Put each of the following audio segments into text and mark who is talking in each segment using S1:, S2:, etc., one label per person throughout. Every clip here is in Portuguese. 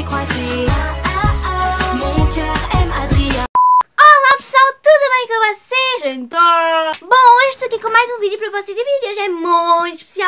S1: s'est croisés. Olá pessoal, tudo bem com vocês? Então, bom, hoje estou aqui com mais um vídeo para vocês e o vídeo hoje é muito especial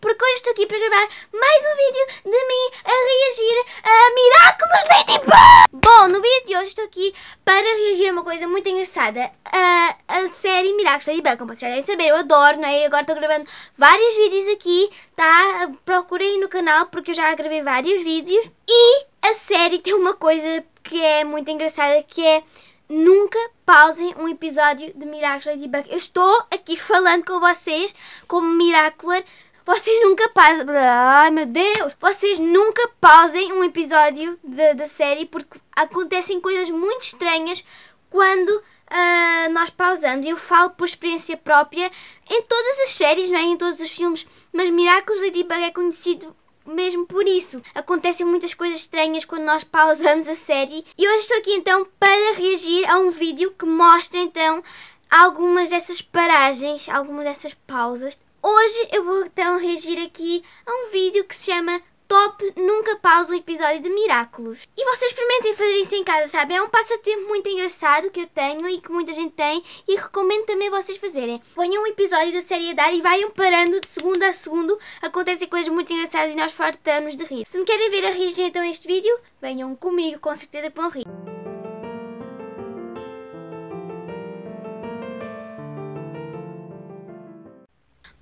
S1: porque hoje estou aqui para gravar mais um vídeo de mim a reagir a Miraculous Lady Bug! Tipo- Bom, no vídeo de hoje estou aqui para reagir a uma coisa muito engraçada. A, a série Miraculous Lady Bug, como vocês já devem saber, eu adoro, não é? E agora estou gravando vários vídeos aqui, tá? Procurem no canal porque eu já gravei vários vídeos. E a série tem uma coisa que é muito engraçada que é Nunca pausem um episódio de Miraculous Ladybug. Eu estou aqui falando com vocês como Miracular. Vocês nunca pausem. Ai meu Deus! Vocês nunca pausem um episódio da série porque acontecem coisas muito estranhas quando uh, nós pausamos. Eu falo por experiência própria em todas as séries, não é? em todos os filmes, mas Miraculous Ladybug é conhecido mesmo por isso. Acontecem muitas coisas estranhas quando nós pausamos a série e hoje estou aqui então para reagir a um vídeo que mostra então algumas dessas paragens, algumas dessas pausas. Hoje eu vou então reagir aqui a um vídeo que se chama top, nunca pausa um episódio de Miraculous. E vocês experimentem fazer isso em casa, sabem? É um passatempo muito engraçado que eu tenho e que muita gente tem e recomendo também vocês fazerem. Ponham um episódio da série a dar e vaiam parando de segundo a segundo. Acontecem coisas muito engraçadas e nós fartamos de rir. Se me querem ver a rir então este vídeo, venham comigo, com certeza vão rir.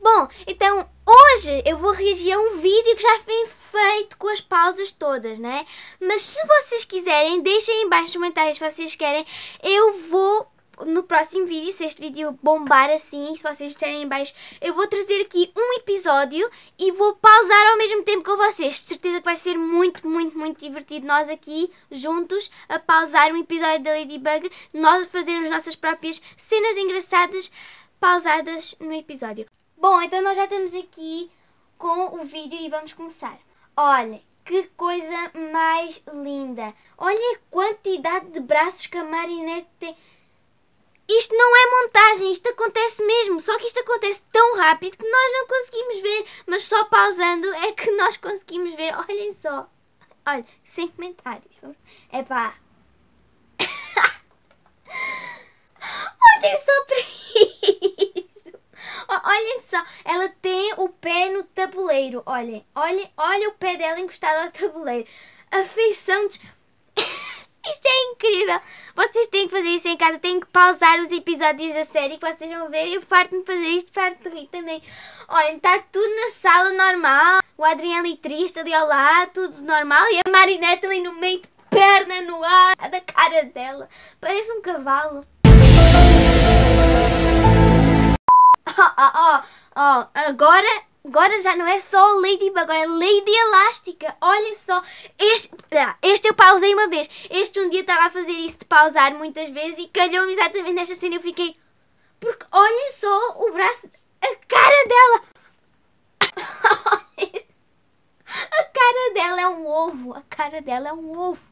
S1: Bom, então hoje eu vou reagir a um vídeo que já vem feito com as pausas todas, né? Mas se vocês quiserem, deixem aí embaixo nos comentários se vocês querem. Eu vou no próximo vídeo, se este vídeo bombar assim, se vocês estiverem em baixo, eu vou trazer aqui um episódio e vou pausar ao mesmo tempo com vocês. De certeza que vai ser muito, muito, muito divertido nós aqui, juntos, a pausar um episódio da Ladybug, nós a fazermos nossas próprias cenas engraçadas pausadas no episódio. Bom, então nós já estamos aqui com o vídeo e vamos começar. Olha, que coisa mais linda! Olha a quantidade de braços que a Marinette tem. Isto não é montagem, isto acontece mesmo, só que isto acontece tão rápido que nós não conseguimos ver, mas só pausando é que nós conseguimos ver. Olhem só. Olha, sem comentários. É pá. Olhem Ela tem o pé no tabuleiro. Olhem, olhem, olha o pé dela encostado ao tabuleiro. A feição de... Isto é incrível! Vocês têm que fazer isto em casa, têm que pausar os episódios da série que vocês vão ver. Eu farto-me de fazer isto, farto de rir também. Olha, está tudo na sala normal. O Adriano ali triste, ali ao lado, tudo normal. E a Marinette ali no meio, de perna no ar, da cara dela. Parece um cavalo. Ó, agora, agora já não é só lady agora é Lady Elástica. Olhem só, este, este eu pausei uma vez. Este um dia estava a fazer isso de pausar muitas vezes e calhou-me exatamente nesta cena. Eu fiquei, porque olhem só o braço, a cara dela. a cara dela é um ovo, a cara dela é um ovo.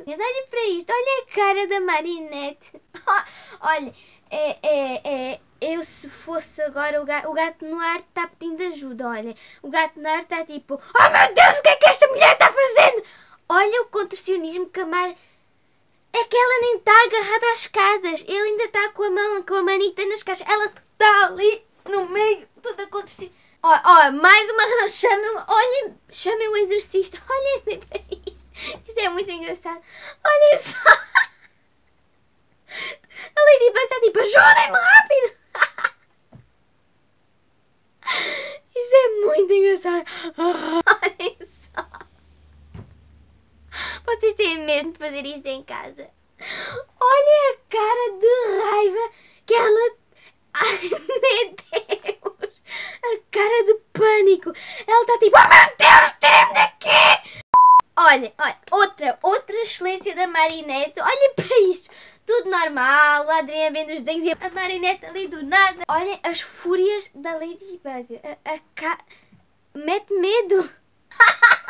S1: mas Mensagem para isto. Olha a cara da Marinette. Olha, é, é, é, eu se fosse agora o gato, o gato no ar está pedindo ajuda. Olha, o gato no ar está tipo: Oh meu Deus, o que é que esta mulher está fazendo? Olha o contorcionismo que a Mar. É que ela nem está agarrada às escadas. Ele ainda está com a mão, com a manita nas caixas. Ela está ali no meio, tudo acontecendo. Ó, oh, oh, mais uma razão. Chamem, olha, o exorcista. Olha, bebê muito engraçado. olhem só. A Ladybug está tipo, ajudem-me rápido. Isto é muito engraçado. Olhem só. Vocês têm mesmo de fazer isto em casa. Olha a cara de raiva que ela... Ai, meu Deus. A cara de pânico. Ela está tipo, oh meu Deus, Deus. Olha, olha, outra, outra excelência da Marinette. olha para isto. Tudo normal, o Adriano vendo os desenhos e a Marinette ali do nada. Olhem as fúrias da Ladybug. A, a ca... Mete medo.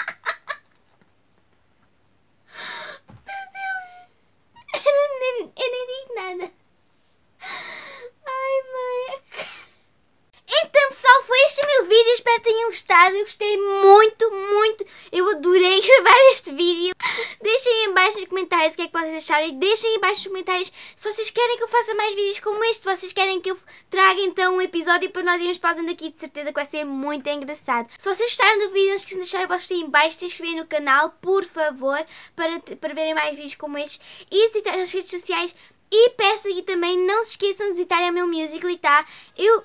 S1: gostado, eu gostei muito, muito. Eu adorei gravar este vídeo. Deixem em baixo nos comentários o que é que vocês acharam e deixem em baixo nos comentários se vocês querem que eu faça mais vídeos como este, se vocês querem que eu traga então um episódio para nós irmos pausando aqui, de certeza que vai ser muito engraçado. Se vocês gostaram do vídeo, não esqueçam de deixar o vosso em baixo, se inscrever no canal, por favor, para, para verem mais vídeos como este e visitar nas redes sociais. E peço aqui também, não se esqueçam de visitarem o meu musical, tá? Eu...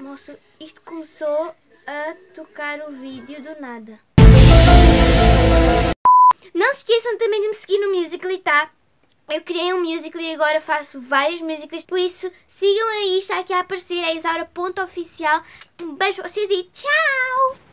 S1: Moço... Isto começou a tocar o vídeo do nada. Não se esqueçam também de me seguir no Musical.ly, tá? Eu criei um musical e agora faço vários musicals, por isso sigam aí, está aqui a aparecer a é Isaura.oficial. Um beijo para vocês e tchau!